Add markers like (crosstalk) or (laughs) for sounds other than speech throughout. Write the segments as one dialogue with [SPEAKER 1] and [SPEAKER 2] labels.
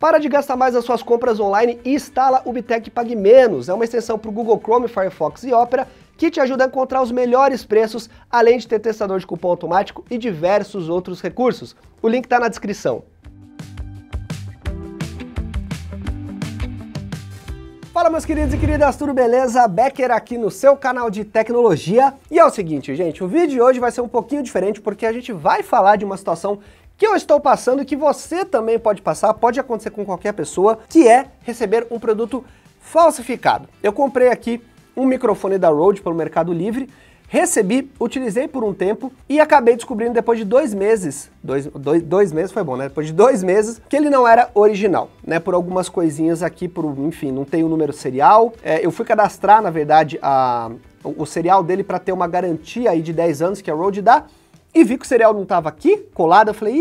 [SPEAKER 1] Para de gastar mais as suas compras online e instala o Bitec Pague Menos. É uma extensão para o Google Chrome, Firefox e Opera que te ajuda a encontrar os melhores preços, além de ter testador de cupom automático e diversos outros recursos. O link está na descrição. Fala meus queridos e queridas, tudo beleza? Becker aqui no seu canal de tecnologia. E é o seguinte, gente, o vídeo de hoje vai ser um pouquinho diferente porque a gente vai falar de uma situação que eu estou passando e que você também pode passar, pode acontecer com qualquer pessoa, que é receber um produto falsificado. Eu comprei aqui um microfone da Rode pelo Mercado Livre Recebi, utilizei por um tempo e acabei descobrindo depois de dois meses, dois, dois, dois meses foi bom, né? Depois de dois meses, que ele não era original, né? Por algumas coisinhas aqui, por, enfim, não tem o um número serial. É, eu fui cadastrar, na verdade, a, o, o serial dele para ter uma garantia aí de 10 anos que é a Road dá, e vi que o serial não estava aqui colado, eu falei,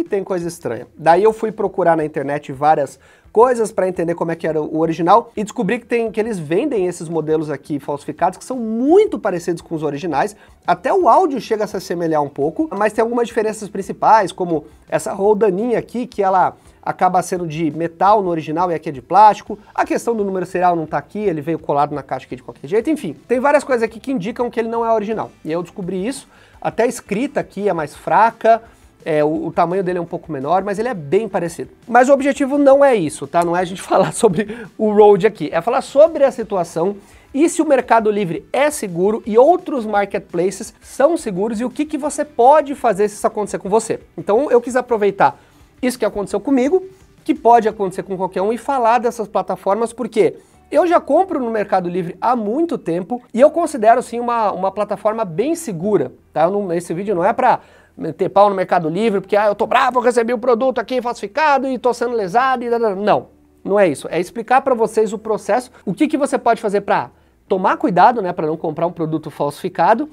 [SPEAKER 1] Ih, tem coisa estranha. Daí eu fui procurar na internet várias coisas para entender como é que era o original e descobri que tem que eles vendem esses modelos aqui falsificados que são muito parecidos com os originais. Até o áudio chega a se assemelhar um pouco, mas tem algumas diferenças principais, como essa roldaninha aqui que ela acaba sendo de metal no original e aqui é de plástico. A questão do número serial não tá aqui, ele veio colado na caixa aqui de qualquer jeito. Enfim, tem várias coisas aqui que indicam que ele não é original. E eu descobri isso. Até a escrita aqui é mais fraca, é, o, o, tamanho dele é um pouco menor, mas ele é bem parecido. Mas o objetivo não é isso, tá? Não é a gente (laughs) falar sobre o Road aqui, é falar sobre a situação e se o Mercado Livre é seguro e outros marketplaces são seguros e o que, que você pode fazer se isso acontecer com você. Então eu quis aproveitar isso que aconteceu comigo, que pode acontecer com qualquer um, e falar dessas plataformas, porque eu já compro no Mercado Livre há muito tempo e eu considero sim uma, uma plataforma bem segura. Tá? Não, esse vídeo não é para meter pau no Mercado Livre, porque ah, eu tô bravo, eu recebi o um produto aqui falsificado e tô sendo lesado e não, não é isso. É explicar para vocês o processo, o que, que você pode fazer para tomar cuidado, né, para não comprar um produto falsificado,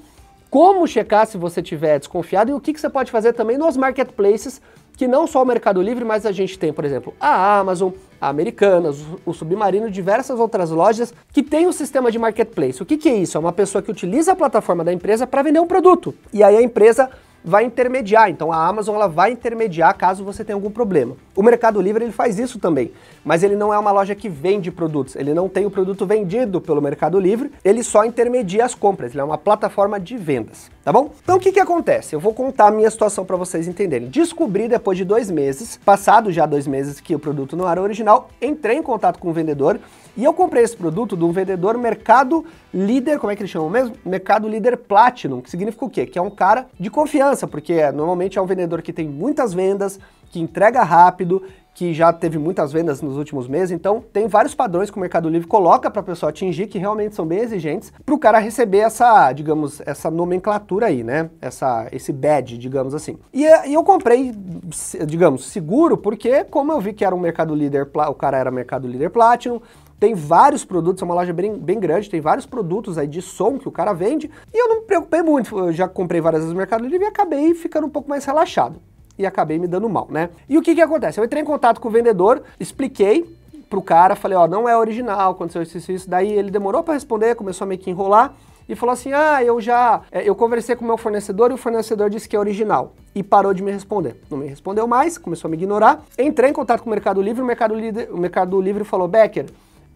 [SPEAKER 1] como checar se você tiver desconfiado e o que, que você pode fazer também nos marketplaces, que não só o Mercado Livre, mas a gente tem, por exemplo, a Amazon, a Americanas, o Submarino, diversas outras lojas que tem o um sistema de marketplace. O que, que é isso? É uma pessoa que utiliza a plataforma da empresa para vender um produto. E aí a empresa vai intermediar. Então a Amazon ela vai intermediar caso você tenha algum problema. O Mercado Livre ele faz isso também, mas ele não é uma loja que vende produtos. Ele não tem o produto vendido pelo Mercado Livre, ele só intermedia as compras. Ele é uma plataforma de vendas, tá bom? Então o que que acontece? Eu vou contar a minha situação para vocês entenderem. Descobri depois de dois meses, passado já dois meses que o produto não era original, entrei em contato com o vendedor e eu comprei esse produto de um vendedor mercado líder, como é que ele chama mesmo? Mercado líder Platinum, que significa o quê? Que é um cara de confiança, porque é, normalmente é um vendedor que tem muitas vendas, que entrega rápido, que já teve muitas vendas nos últimos meses, então tem vários padrões que o Mercado Livre coloca para a pessoa atingir, que realmente são bem exigentes, para o cara receber essa, digamos, essa nomenclatura aí, né? Essa, esse badge, digamos assim. E, é, e eu comprei, digamos, seguro, porque como eu vi que era um Mercado Líder, o cara era Mercado Líder Platinum, tem vários produtos, é uma loja bem, bem grande, tem vários produtos aí de som que o cara vende. E eu não me preocupei muito, eu já comprei várias vezes no Mercado Livre e acabei ficando um pouco mais relaxado. E acabei me dando mal, né? E o que que acontece? Eu entrei em contato com o vendedor, expliquei pro cara, falei, ó, não é original, aconteceu isso, isso, isso. Daí ele demorou para responder, começou a meio que enrolar e falou assim: Ah, eu já. É, eu conversei com o meu fornecedor e o fornecedor disse que é original. E parou de me responder. Não me respondeu mais, começou a me ignorar. Entrei em contato com o Mercado Livre, o Mercado, Livre, o Mercado Livre falou: Becker,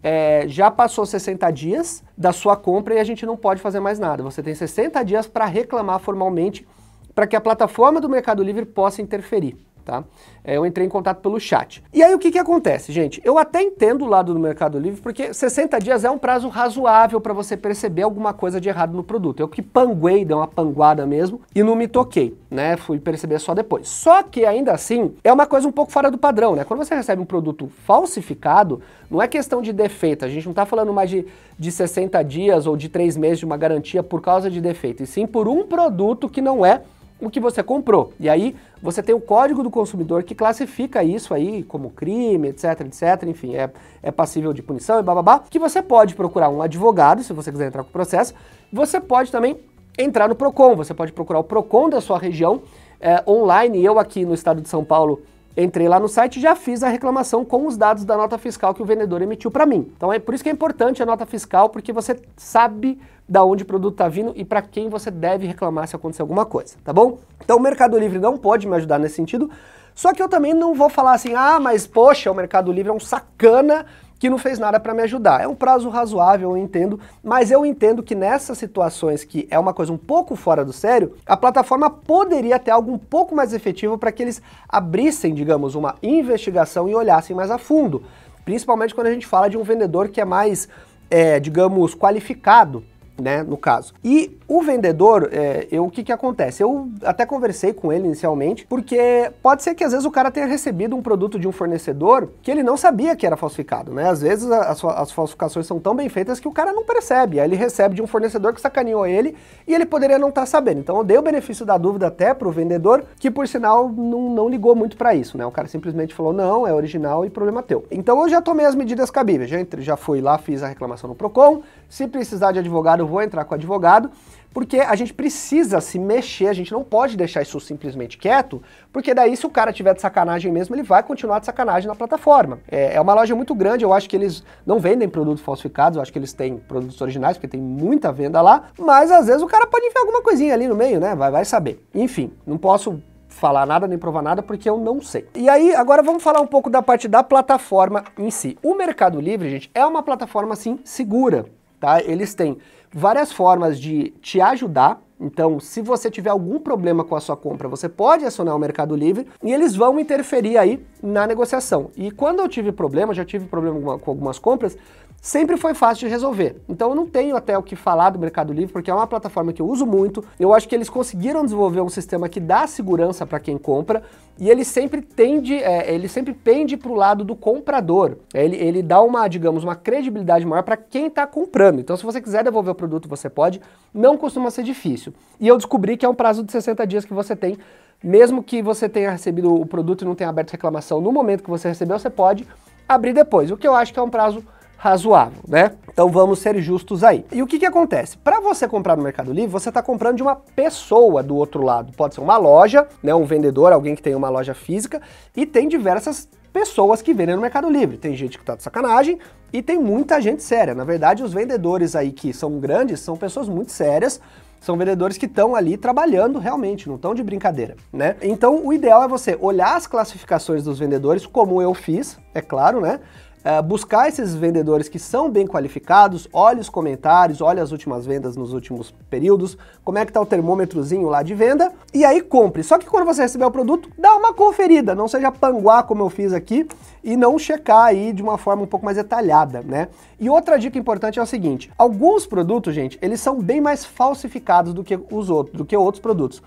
[SPEAKER 1] é, já passou 60 dias da sua compra e a gente não pode fazer mais nada. Você tem 60 dias para reclamar formalmente para que a plataforma do Mercado Livre possa interferir tá? É, eu entrei em contato pelo chat. E aí o que, que acontece, gente? Eu até entendo o lado do Mercado Livre, porque 60 dias é um prazo razoável para você perceber alguma coisa de errado no produto. Eu que panguei, dei uma panguada mesmo, e não me toquei, né? Fui perceber só depois. Só que ainda assim, é uma coisa um pouco fora do padrão, né? Quando você recebe um produto falsificado, não é questão de defeito, a gente não está falando mais de, de 60 dias ou de 3 meses de uma garantia por causa de defeito, e sim por um produto que não é o que você comprou. E aí você tem o código do consumidor que classifica isso aí como crime, etc, etc, enfim, é, é passível de punição e bababá, que você pode procurar um advogado, se você quiser entrar com o processo, você pode também entrar no PROCON, você pode procurar o PROCON da sua região é, online, eu aqui no estado de São Paulo Entrei lá no site e já fiz a reclamação com os dados da nota fiscal que o vendedor emitiu para mim. Então é por isso que é importante a nota fiscal, porque você sabe da onde o produto está vindo e para quem você deve reclamar se acontecer alguma coisa, tá bom? Então o Mercado Livre não pode me ajudar nesse sentido, só que eu também não vou falar assim, ah, mas poxa, o Mercado Livre é um sacana que não fez nada para me ajudar. É um prazo razoável, eu entendo, mas eu entendo que nessas situações que é uma coisa um pouco fora do sério, a plataforma poderia ter algo um pouco mais efetivo para que eles abrissem, digamos, uma investigação e olhassem mais a fundo. Principalmente quando a gente fala de um vendedor que é mais, é, digamos, qualificado né, no caso. E o vendedor, é, eu, o que que acontece? Eu até conversei com ele inicialmente, porque pode ser que às vezes o cara tenha recebido um produto de um fornecedor que ele não sabia que era falsificado, né? Às vezes a, a, as falsificações são tão bem feitas que o cara não percebe, aí ele recebe de um fornecedor que sacaneou ele e ele poderia não estar tá sabendo. Então eu dei o benefício da dúvida até para o vendedor, que por sinal não, não ligou muito para isso, né? O cara simplesmente falou, não, é original e problema teu. Então eu já tomei as medidas cabíveis, já, já fui lá, fiz a reclamação no PROCON, se precisar de advogado, eu vou entrar com advogado, porque a gente precisa se mexer, a gente não pode deixar isso simplesmente quieto, porque daí se o cara tiver de sacanagem mesmo, ele vai continuar de sacanagem na plataforma. É, é uma loja muito grande, eu acho que eles não vendem produtos falsificados, eu acho que eles têm produtos originais, porque tem muita venda lá, mas às vezes o cara pode enfiar alguma coisinha ali no meio, né? Vai, vai saber. Enfim, não posso falar nada nem provar nada porque eu não sei. E aí, agora vamos falar um pouco da parte da plataforma em si. O Mercado Livre, gente, é uma plataforma assim segura. Tá? Eles têm várias formas de te ajudar. Então, se você tiver algum problema com a sua compra, você pode acionar o Mercado Livre e eles vão interferir aí na negociação. E quando eu tive problema, já tive problema com algumas compras, sempre foi fácil de resolver. Então eu não tenho até o que falar do Mercado Livre, porque é uma plataforma que eu uso muito. Eu acho que eles conseguiram desenvolver um sistema que dá segurança para quem compra e ele sempre tende, é, ele sempre pende para o lado do comprador. Ele, ele dá uma, digamos, uma credibilidade maior para quem está comprando. Então se você quiser devolver o produto, você pode. Não costuma ser difícil. E eu descobri que é um prazo de 60 dias que você tem mesmo que você tenha recebido o produto e não tenha aberto reclamação no momento que você recebeu, você pode abrir depois. O que eu acho que é um prazo razoável, né? Então vamos ser justos aí. E o que, que acontece? Para você comprar no Mercado Livre, você está comprando de uma pessoa do outro lado. Pode ser uma loja, né, um vendedor, alguém que tem uma loja física e tem diversas pessoas que vendem no Mercado Livre. Tem gente que tá de sacanagem e tem muita gente séria. Na verdade, os vendedores aí que são grandes são pessoas muito sérias são vendedores que estão ali trabalhando realmente, não estão de brincadeira, né? Então o ideal é você olhar as classificações dos vendedores, como eu fiz, é claro, né? Eh, buscar esses vendedores que são bem qualificados, olha os comentários, olha as últimas vendas nos últimos períodos, como é que tá o termômetrozinho lá de venda, e aí compre. Só que quando você receber o produto, dá uma conferida, não seja panguá como eu fiz aqui, e não checar aí de uma forma um pouco mais detalhada, né? E outra dica importante é o seguinte, alguns produtos, gente, eles são bem mais falsificados do que os outros, do que outros produtos.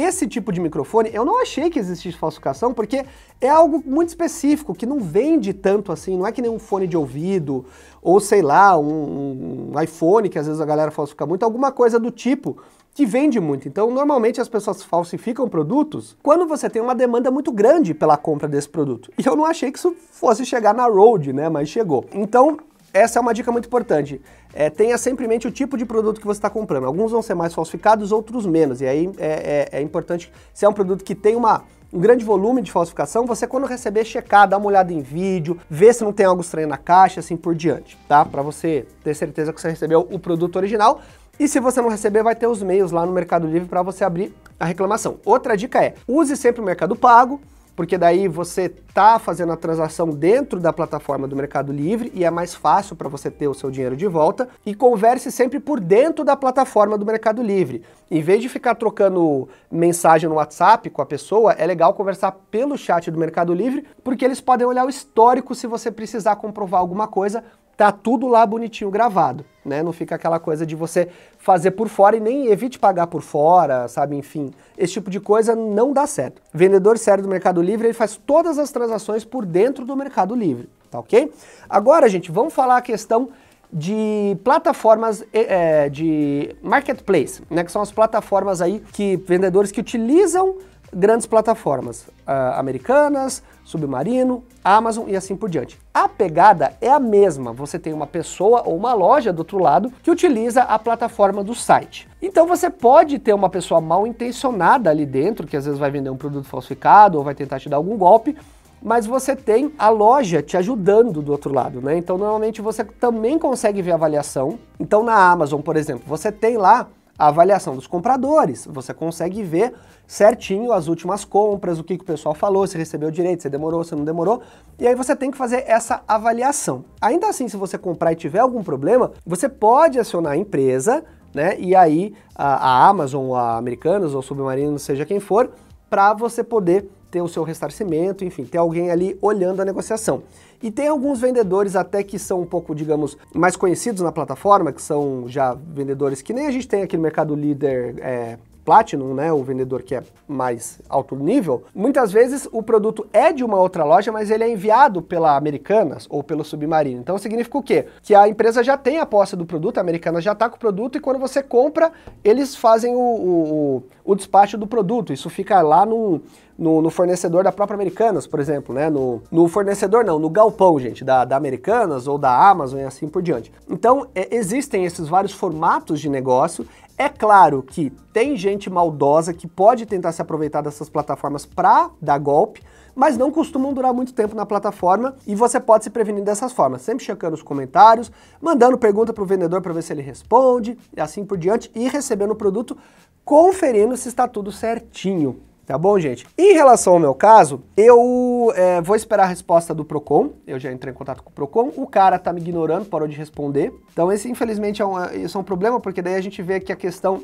[SPEAKER 1] Esse tipo de microfone, eu não achei que existisse falsificação, porque é algo muito específico, que não vende tanto assim, não é que nem um fone de ouvido, ou sei lá, um, um iPhone, que às vezes a galera falsifica muito, alguma coisa do tipo que vende muito. Então, normalmente as pessoas falsificam produtos quando você tem uma demanda muito grande pela compra desse produto. E eu não achei que isso fosse chegar na Road, né? Mas chegou. Então, essa é uma dica muito importante. É, tenha sempre em mente o tipo de produto que você está comprando. Alguns vão ser mais falsificados, outros menos. E aí é, é, é importante, se é um produto que tem uma, um grande volume de falsificação, você quando receber, checar, dar uma olhada em vídeo, ver se não tem algo estranho na caixa, assim por diante, tá? Para você ter certeza que você recebeu o produto original. E se você não receber, vai ter os meios lá no Mercado Livre para você abrir a reclamação. Outra dica é, use sempre o Mercado Pago, porque daí você está fazendo a transação dentro da plataforma do Mercado Livre e é mais fácil para você ter o seu dinheiro de volta. E converse sempre por dentro da plataforma do Mercado Livre. Em vez de ficar trocando mensagem no WhatsApp com a pessoa, é legal conversar pelo chat do Mercado Livre, porque eles podem olhar o histórico se você precisar comprovar alguma coisa tá tudo lá bonitinho gravado, né? Não fica aquela coisa de você fazer por fora e nem evite pagar por fora, sabe? Enfim, esse tipo de coisa não dá certo. Vendedor sério do Mercado Livre, ele faz todas as transações por dentro do Mercado Livre, tá ok? Agora, gente, vamos falar a questão de plataformas é, de marketplace, né? Que são as plataformas aí que vendedores que utilizam grandes plataformas uh, americanas, Submarino, Amazon e assim por diante. A pegada é a mesma, você tem uma pessoa ou uma loja do outro lado que utiliza a plataforma do site. Então você pode ter uma pessoa mal intencionada ali dentro, que às vezes vai vender um produto falsificado ou vai tentar te dar algum golpe, mas você tem a loja te ajudando do outro lado, né? Então normalmente você também consegue ver avaliação. Então na Amazon, por exemplo, você tem lá a avaliação dos compradores. Você consegue ver certinho as últimas compras, o que, que o pessoal falou, se recebeu direito, se demorou, se não demorou. E aí você tem que fazer essa avaliação. Ainda assim, se você comprar e tiver algum problema, você pode acionar a empresa, né? E aí a, a Amazon, a Americanas ou Submarino, seja quem for, para você poder ter o seu restarcimento, enfim, ter alguém ali olhando a negociação. E tem alguns vendedores até que são um pouco, digamos, mais conhecidos na plataforma, que são já vendedores que nem a gente tem aqui no Mercado Líder é, Platinum, né, o vendedor que é mais alto nível, muitas vezes o produto é de uma outra loja, mas ele é enviado pela Americanas ou pelo Submarino. Então significa o quê? Que a empresa já tem a posse do produto, a Americanas já está com o produto e quando você compra, eles fazem o, o, o, o despacho do produto. Isso fica lá num no, no fornecedor da própria Americanas, por exemplo, né? No, no fornecedor não, no galpão, gente, da, da Americanas ou da Amazon e assim por diante. Então, é, existem esses vários formatos de negócio. É claro que tem gente maldosa que pode tentar se aproveitar dessas plataformas para dar golpe, mas não costumam durar muito tempo na plataforma e você pode se prevenir dessas formas, sempre checando os comentários, mandando pergunta para o vendedor para ver se ele responde e assim por diante e recebendo o produto conferindo se está tudo certinho, Tá bom, gente? Em relação ao meu caso, eu é, vou esperar a resposta do PROCON. Eu já entrei em contato com o PROCON. O cara tá me ignorando, parou de responder. Então, esse, infelizmente, é um, é, é um problema, porque daí a gente vê que a questão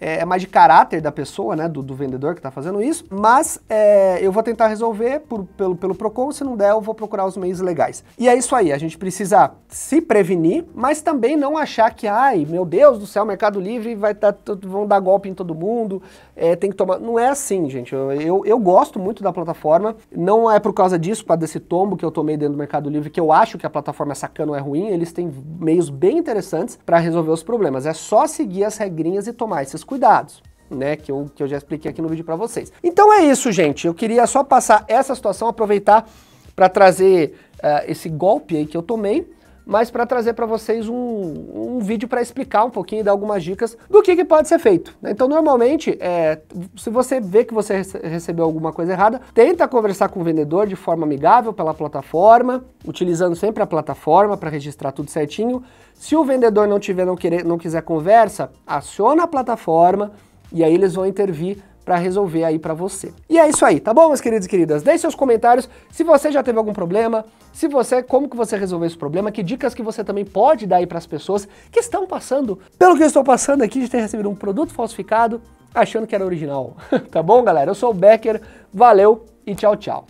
[SPEAKER 1] é, é, mais de caráter da pessoa, né, do, do vendedor que está fazendo isso, mas é, eu vou tentar resolver por, pelo, pelo PROCON, se não der eu vou procurar os meios legais. E é isso aí, a gente precisa se prevenir, mas também não achar que, ai, meu Deus do céu, Mercado Livre vai tá, vão dar golpe em todo mundo, é, tem que tomar... Não é assim, gente, eu, eu, eu gosto muito da plataforma, não é por causa disso, para desse tombo que eu tomei dentro do Mercado Livre, que eu acho que a plataforma é sacana ou é ruim, eles têm meios bem interessantes para resolver os problemas, é só seguir as regrinhas e tomar esses cuidados. Né, que eu, que eu já expliquei aqui no vídeo para vocês. Então é isso, gente. Eu queria só passar essa situação, aproveitar para trazer uh, esse golpe aí que eu tomei mas para trazer para vocês um, um vídeo para explicar um pouquinho e dar algumas dicas do que, que pode ser feito. Né? Então, normalmente, é, se você vê que você recebeu alguma coisa errada, tenta conversar com o vendedor de forma amigável pela plataforma, utilizando sempre a plataforma para registrar tudo certinho. Se o vendedor não tiver, não, querer, não quiser conversa, aciona a plataforma e aí eles vão intervir para resolver aí para você. E é isso aí, tá bom, meus queridos e queridas? Deixe seus comentários se você já teve algum problema, se você, como que você resolveu esse problema, que dicas que você também pode dar aí para as pessoas que estão passando, pelo que eu estou passando aqui, de ter recebido um produto falsificado, achando que era original. (laughs) tá bom, galera? Eu sou o Becker, valeu e tchau, tchau.